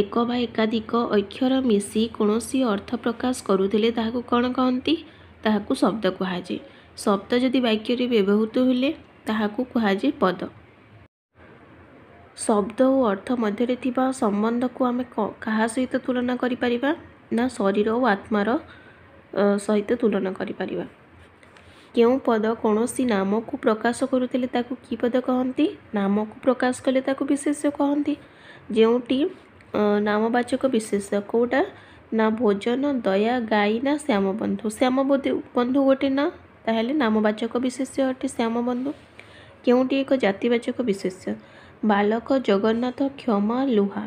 ଏକ ବା ଏକାଧିକ ଅକ୍ଷର ମିଶି କୌଣସି ଅର୍ଥ ପ୍ରକାଶ କରୁଥିଲେ ତାହାକୁ କ'ଣ କହନ୍ତି ତାହାକୁ ଶବ୍ଦ କୁହାଯାଏ ଶବ୍ଦ ଯଦି ବାକ୍ୟରେ ବ୍ୟବହୃତ ହେଲେ ତାହାକୁ କୁହାଯାଏ ପଦ ଶବ୍ଦ ଓ ଅର୍ଥ ମଧ୍ୟରେ ଥିବା ସମ୍ବନ୍ଧକୁ ଆମେ କାହା ସହିତ ତୁଳନା କରିପାରିବା ନା ଶରୀର ଓ ଆତ୍ମାର ସହିତ ତୁଳନା କରିପାରିବା କେଉଁ ପଦ କୌଣସି ନାମକୁ ପ୍ରକାଶ କରୁଥିଲେ ତାକୁ କି ପଦ କହନ୍ତି ନାମକୁ ପ୍ରକାଶ କଲେ ତାକୁ ବିଶେଷ କହନ୍ତି ଯେଉଁଠି ନାମବାଚକ ବିଶେଷ କେଉଁଟା ନା ଭୋଜନ ଦୟା ଗାଈ ନା ଶ୍ୟାମବନ୍ଧୁ ଶ୍ୟାମବନ୍ଧୁ ବନ୍ଧୁ ଗୋଟେ ନା ତାହେଲେ ନାମବାଚକ ବିଶେଷ୍ୟ ଅଟେ ଶ୍ୟାମବନ୍ଧୁ କେଉଁଟି ଏକ ଜାତିବାଚକ ବିଶେଷ୍ୟ ବାଲକ ଜଗନ୍ନାଥ କ୍ଷମା ଲୁହା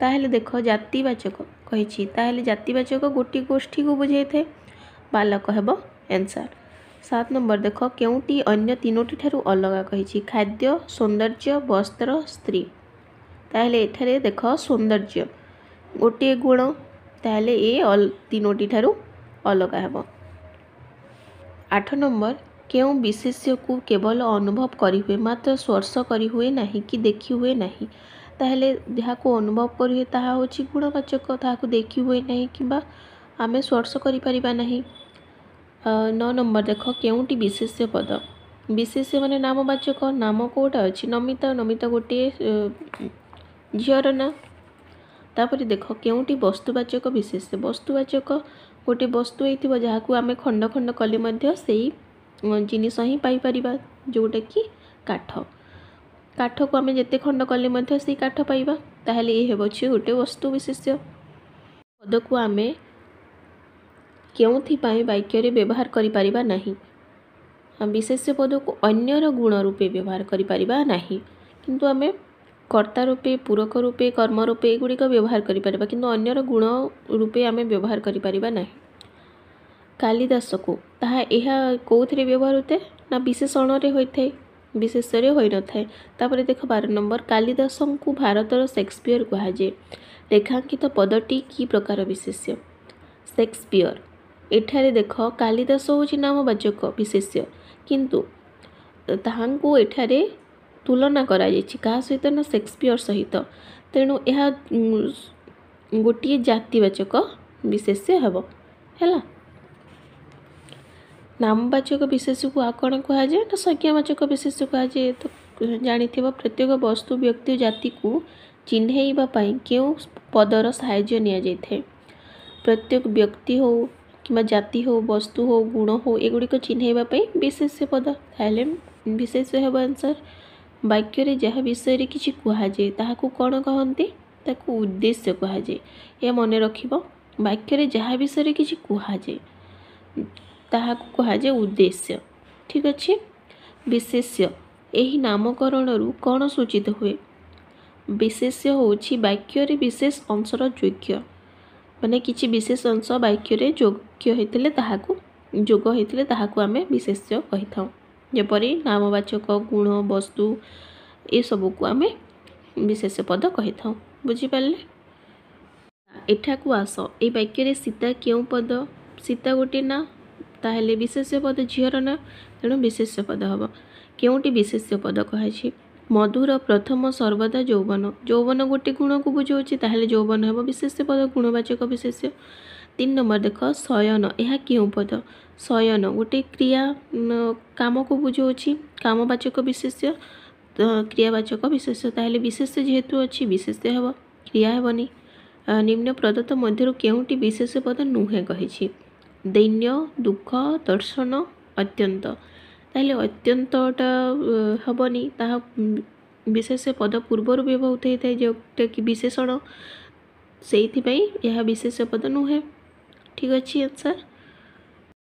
ତାହେଲେ ଦେଖ ଜାତିବାଚକ କହିଛି ତାହେଲେ ଜାତିବାଚକ ଗୋଟିଏ ଗୋଷ୍ଠୀକୁ ବୁଝାଇଥାଏ ବାଲକ ହେବ ଏନ୍ସାର୍ ସାତ ନମ୍ବର ଦେଖ କେଉଁଟି ଅନ୍ୟ ତିନୋଟି ଠାରୁ ଅଲଗା କହିଛି ଖାଦ୍ୟ ସୌନ୍ଦର୍ଯ୍ୟ ବସ୍ତ୍ର ସ୍ତ୍ରୀ ताल एठारे देख सौंदर्य गोटे गुण तेल ए तीनोटी ठार अलग हे आठ नंबर क्यों विशेष्य को केवल अनुभव करे मात्र स्पर्श करे ना कि देखि हुए ना तेल जहाँ अनुभव करे हूँ गुणवाचक ताकि देखी हुए ना कि आम स्पर्श कर पारा ना नौ नंबर देख के विशेष्य पद विशेष्य मान नामवाचक नाम कौटा अच्छी नमिता नमिता गोटे ଝିଅର ନାଁ ତାପରେ ଦେଖ କେଉଁଟି ବସ୍ତୁବାଚକ ବିଶେଷ ବସ୍ତୁବାଚକ ଗୋଟେ ବସ୍ତୁ ହେଇଥିବ ଯାହାକୁ ଆମେ ଖଣ୍ଡ ଖଣ୍ଡ କଲେ ମଧ୍ୟ ସେଇ ଜିନିଷ ହିଁ ପାଇପାରିବା ଯେଉଁଟାକି କାଠ କାଠକୁ ଆମେ ଯେତେ ଖଣ୍ଡ କଲେ ମଧ୍ୟ ସେଇ କାଠ ପାଇବା ତାହେଲେ ଏ ହେଉଛି ଗୋଟେ ବସ୍ତୁ ବିଶେଷ୍ୟ ପଦକୁ ଆମେ କେଉଁଥିପାଇଁ ବାକ୍ୟରେ ବ୍ୟବହାର କରିପାରିବା ନାହିଁ ବିଶେଷ୍ୟ ପଦକୁ ଅନ୍ୟର ଗୁଣ ରୂପେ ବ୍ୟବହାର କରିପାରିବା ନାହିଁ କିନ୍ତୁ ଆମେ কর্তা রূপে পূরক রূপে কর্মরূপে এগুড়িক ব্যবহার করিপারিবা কিন্তু অন্যর গুণ রূপে আমি ব্যবহার করিপারিবা ନାହିଁ କାଳିଦାସକୁ ତାହା ଏହା କେଉଁଥିରେ ବ୍ୟବହାର ହୋଇଥାଏ ନା ବିଶେଷଣରେ ହୋଇଥାଏ ବିଶେଷରେ ହୋଇନଥାଏ ତାପରେ ଦେଖ ବାର ନମ୍ବର କାଳିଦାସଙ୍କୁ ଭାରତର ସେକ୍ସପିୟର କୁହାଯାଏ ରେଖାଙ୍କିତ ପଦଟି କି ପ୍ରକାର ବିଶେଷ୍ୟ ସେକ୍ସପିୟର ଏଠାରେ ଦେଖ କାଳିଦାସ ହେଉଛି ନାମବାଚକ ବିଶେଷ୍ୟ କିନ୍ତୁ ତାହାଙ୍କୁ ଏଠାରେ तुलना कर का सहित ना सेक्सपियर सहित तेणु यह गोटे जातिवाचक विशेष हम है नामवाचक विशेष को आकण कह जाए ना संज्ञावाचक विशेष कह जाए तो जाथ प्रत्येक वस्तु व्यक्ति जाति को चिन्ह के पदर साय निए प्रत्येक व्यक्ति हो कि जाति हो वस्तु हो गुण हो एगुड़िक चिन्ह विशेष पद ताल विशेष हम आंसर ବାକ୍ୟରେ ଯାହା ବିଷୟରେ କିଛି କୁହାଯାଏ ତାହାକୁ କ'ଣ କହନ୍ତି ତାକୁ ଉଦ୍ଦେଶ୍ୟ କୁହାଯାଏ ଏହା ମନେ ରଖିବ ବାକ୍ୟରେ ଯାହା ବିଷୟରେ କିଛି କୁହାଯାଏ ତାହାକୁ କୁହାଯାଏ ଉଦ୍ଦେଶ୍ୟ ଠିକ୍ ଅଛି ବିଶେଷ୍ୟ ଏହି ନାମକରଣରୁ କ'ଣ ସୂଚିତ ହୁଏ ବିଶେଷ୍ୟ ହେଉଛି ବାକ୍ୟରେ ବିଶେଷ ଅଂଶର ଯୋଗ୍ୟ ମାନେ କିଛି ବିଶେଷ ଅଂଶ ବାକ୍ୟରେ ଯୋଗ୍ୟ ହୋଇଥିଲେ ତାହାକୁ ଯୋଗ ହୋଇଥିଲେ ତାହାକୁ ଆମେ ବିଶେଷ୍ୟ କହିଥାଉ ଯେପରି ନାମବାଚକ ଗୁଣ ବସ୍ତୁ ଏସବୁକୁ ଆମେ ବିଶେଷ ପଦ କହିଥାଉ ବୁଝିପାରିଲେ ଏଠାକୁ ଆସ ଏଇ ବାକ୍ୟରେ ସୀତା କେଉଁ ପଦ ସୀତା ଗୋଟିଏ ନାଁ ତାହେଲେ ବିଶେଷ ପଦ ଝିଅର ନାଁ ତେଣୁ ବିଶେଷ ପଦ ହେବ କେଉଁଟି ବିଶେଷ ପଦ କୁହାଯାଇଛି ମଧୁର ପ୍ରଥମ ସର୍ବଦା ଯୌବନ ଯୌବନ ଗୋଟିଏ ଗୁଣକୁ ବୁଝାଉଛି ତାହେଲେ ଯୌବନ ହେବ ବିଶେଷ ପଦ ଗୁଣବାଚକ ବିଶେଷ୍ୟ ତିନି ନମ୍ବର ଦେଖ ଶୟନ ଏହା କେଉଁ ପଦ ଶୟନ ଗୋଟେ କ୍ରିୟା କାମକୁ ବୁଝାଉଛି କାମବାଚକ ବିଶେଷ୍ୟ କ୍ରିୟାବାଚକ ବିଶେଷ୍ୟ ତାହେଲେ ବିଶେଷ୍ୟ ଯେହେତୁ ଅଛି ବିଶେଷ୍ୟ ହେବ କ୍ରିୟା ହେବନି ନିମ୍ନ ପ୍ରଦତ୍ତ ମଧ୍ୟରୁ କେଉଁଟି ବିଶେଷ ପଦ ନୁହେଁ କହିଛି ଦୈନ୍ୟ ଦୁଃଖ ଦର୍ଶନ ଅତ୍ୟନ୍ତ ତାହେଲେ ଅତ୍ୟନ୍ତଟା ହେବନି ତାହା ବିଶେଷ ପଦ ପୂର୍ବରୁ ବ୍ୟବହୃତ ହୋଇଥାଏ ଯେଉଁଟାକି ବିଶେଷଣ ସେଇଥିପାଇଁ ଏହା ବିଶେଷ ପଦ ନୁହେଁ ଠିକ୍ ଅଛି ଆନ୍ସର୍